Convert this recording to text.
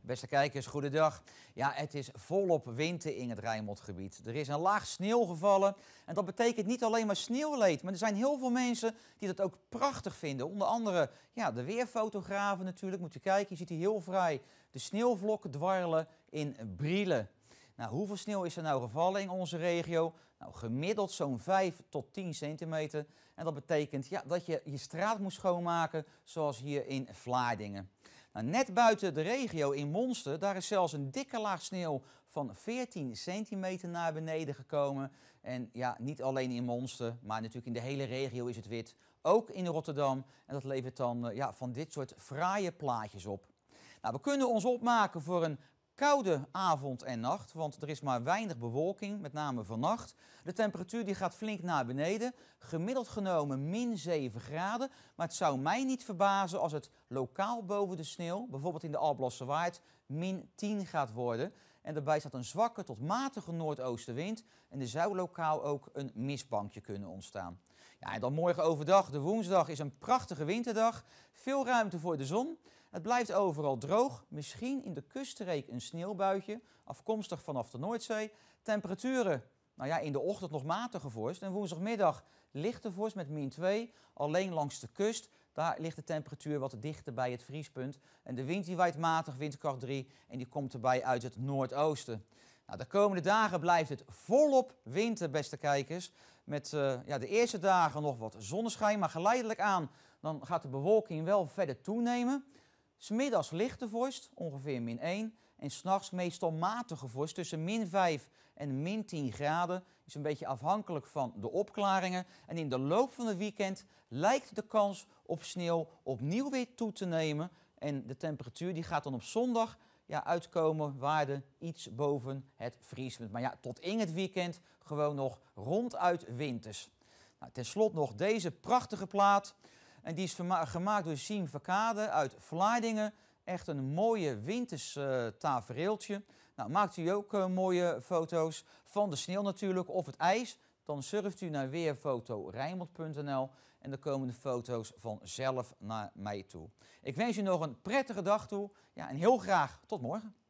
Beste kijkers, goedendag. Ja, het is volop winter in het Rijnmondgebied. Er is een laag sneeuw gevallen en dat betekent niet alleen maar sneeuwleed, maar er zijn heel veel mensen die dat ook prachtig vinden. Onder andere ja, de weerfotografen natuurlijk, moet je kijken, je ziet hier heel vrij de sneeuwvlokken dwarrelen in Brielen. Nou, hoeveel sneeuw is er nou gevallen in onze regio? Nou, gemiddeld zo'n 5 tot 10 centimeter. En dat betekent ja, dat je je straat moet schoonmaken, zoals hier in Vlaardingen. Nou, net buiten de regio in Monster, daar is zelfs een dikke laag sneeuw van 14 centimeter naar beneden gekomen. En ja, niet alleen in Monster, maar natuurlijk in de hele regio is het wit. Ook in Rotterdam. En dat levert dan eh, ja, van dit soort fraaie plaatjes op. Nou, we kunnen ons opmaken voor een Koude avond en nacht, want er is maar weinig bewolking, met name vannacht. De temperatuur die gaat flink naar beneden, gemiddeld genomen min 7 graden. Maar het zou mij niet verbazen als het lokaal boven de sneeuw, bijvoorbeeld in de Alblasse Waard, min 10 gaat worden. En daarbij staat een zwakke tot matige noordoostenwind en er zou lokaal ook een mistbankje kunnen ontstaan. Ja, en dan morgen overdag, de woensdag, is een prachtige winterdag. Veel ruimte voor de zon. Het blijft overal droog, misschien in de kuststreek een sneeuwbuitje, afkomstig vanaf de Noordzee. Temperaturen nou ja, in de ochtend nog matige vorst en woensdagmiddag lichte vorst met min 2. Alleen langs de kust, daar ligt de temperatuur wat dichter bij het vriespunt. En de wind die waait matig, windkracht 3, en die komt erbij uit het noordoosten. Nou, de komende dagen blijft het volop winter, beste kijkers. Met eh, ja, de eerste dagen nog wat zonneschijn, maar geleidelijk aan dan gaat de bewolking wel verder toenemen. Smiddags lichte vorst, ongeveer min 1. En s'nachts meestal matige vorst, tussen min 5 en min 10 graden. Is een beetje afhankelijk van de opklaringen. En in de loop van het weekend lijkt de kans op sneeuw opnieuw weer toe te nemen. En de temperatuur die gaat dan op zondag ja, uitkomen waarden iets boven het vriespunt. Maar ja, tot in het weekend gewoon nog ronduit winters. Nou, Ten slotte nog deze prachtige plaat. En die is gemaakt door Siem Verkade uit Vlaardingen. Echt een mooie winters tafereeltje. Nou, maakt u ook eh, mooie foto's van de sneeuw natuurlijk of het ijs. Dan surft u naar weerfotorijmond.nl. en dan komen de foto's vanzelf naar mij toe. Ik wens u nog een prettige dag toe ja, en heel graag tot morgen.